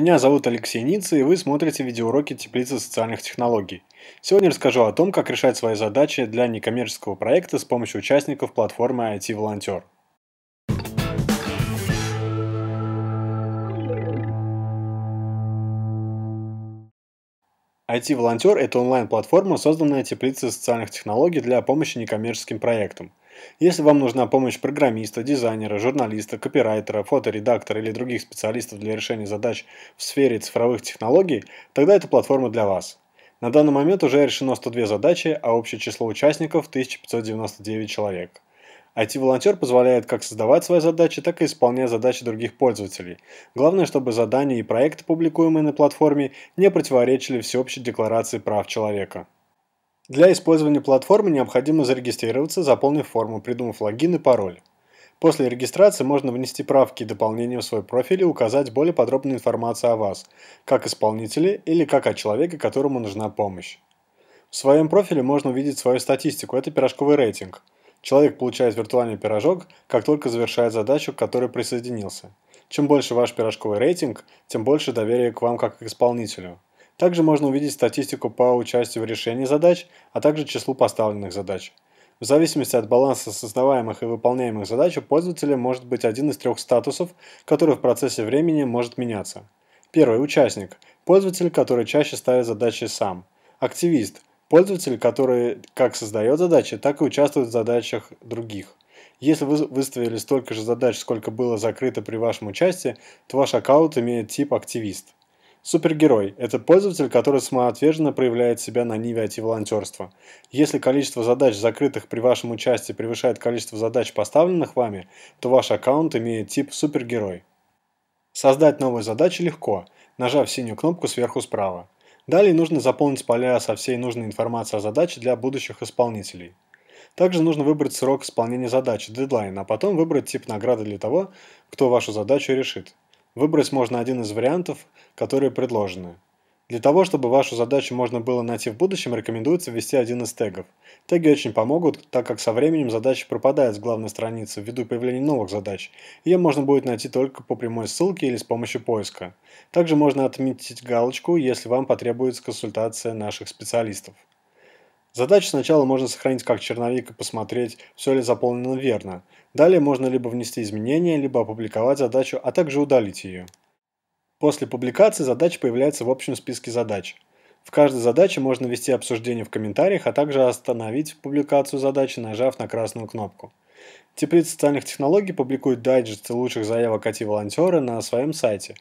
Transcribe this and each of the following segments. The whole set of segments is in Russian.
Меня зовут Алексей Ницы, и вы смотрите видеоуроки теплицы социальных технологий. Сегодня расскажу о том, как решать свои задачи для некоммерческого проекта с помощью участников платформы IT Волонтер. IT-волонтер – это онлайн-платформа, созданная теплицей социальных технологий для помощи некоммерческим проектам – если вам нужна помощь программиста, дизайнера, журналиста, копирайтера, фоторедактора или других специалистов для решения задач в сфере цифровых технологий, тогда эта платформа для вас. На данный момент уже решено 102 задачи, а общее число участников – 1599 человек. IT-волонтер позволяет как создавать свои задачи, так и исполнять задачи других пользователей. Главное, чтобы задания и проекты, публикуемые на платформе, не противоречили всеобщей декларации прав человека. Для использования платформы необходимо зарегистрироваться, заполнив форму, придумав логин и пароль. После регистрации можно внести правки и дополнения в свой профиль и указать более подробную информацию о вас, как исполнителе или как о человеке, которому нужна помощь. В своем профиле можно увидеть свою статистику, это пирожковый рейтинг. Человек получает виртуальный пирожок, как только завершает задачу, к которой присоединился. Чем больше ваш пирожковый рейтинг, тем больше доверия к вам как к исполнителю. Также можно увидеть статистику по участию в решении задач, а также числу поставленных задач. В зависимости от баланса создаваемых и выполняемых задач у пользователя может быть один из трех статусов, который в процессе времени может меняться. Первый – участник, пользователь, который чаще ставит задачи сам. Активист – пользователь, который как создает задачи, так и участвует в задачах других. Если вы выставили столько же задач, сколько было закрыто при вашем участии, то ваш аккаунт имеет тип «Активист». Супергерой – это пользователь, который самоотверженно проявляет себя на ниве IT-волонтерства. Если количество задач, закрытых при вашем участии, превышает количество задач, поставленных вами, то ваш аккаунт имеет тип «Супергерой». Создать новые задачи легко, нажав синюю кнопку сверху справа. Далее нужно заполнить поля со всей нужной информацией о задаче для будущих исполнителей. Также нужно выбрать срок исполнения задачи, дедлайн, а потом выбрать тип награды для того, кто вашу задачу решит. Выбрать можно один из вариантов, которые предложены. Для того, чтобы вашу задачу можно было найти в будущем, рекомендуется ввести один из тегов. Теги очень помогут, так как со временем задача пропадает с главной страницы ввиду появления новых задач. Ее можно будет найти только по прямой ссылке или с помощью поиска. Также можно отметить галочку, если вам потребуется консультация наших специалистов. Задачу сначала можно сохранить как черновик и посмотреть, все ли заполнено верно. Далее можно либо внести изменения, либо опубликовать задачу, а также удалить ее. После публикации задача появляется в общем списке задач. В каждой задаче можно вести обсуждение в комментариях, а также остановить публикацию задачи, нажав на красную кнопку. Теплица социальных технологий публикует дайджесты лучших заявок IT-волонтеры на своем сайте,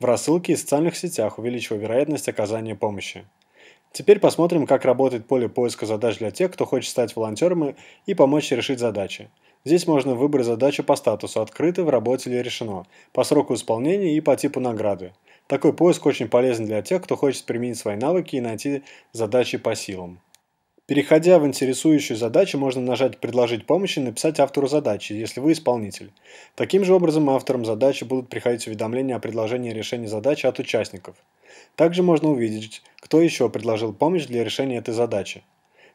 в рассылке и социальных сетях, увеличивая вероятность оказания помощи. Теперь посмотрим, как работает поле поиска задач для тех, кто хочет стать волонтером и помочь решить задачи. Здесь можно выбрать задачу по статусу «Открыто», «В работе» или «Решено», по сроку исполнения и по типу награды. Такой поиск очень полезен для тех, кто хочет применить свои навыки и найти задачи по силам. Переходя в интересующую задачу, можно нажать «Предложить помощь» и написать автору задачи, если вы исполнитель. Таким же образом авторам задачи будут приходить уведомления о предложении решения задачи от участников. Также можно увидеть, кто еще предложил помощь для решения этой задачи.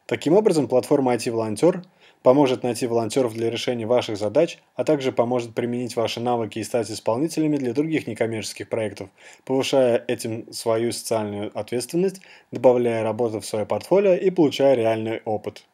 Таким образом, платформа IT-волонтер поможет найти волонтеров для решения ваших задач, а также поможет применить ваши навыки и стать исполнителями для других некоммерческих проектов, повышая этим свою социальную ответственность, добавляя работу в свое портфолио и получая реальный опыт.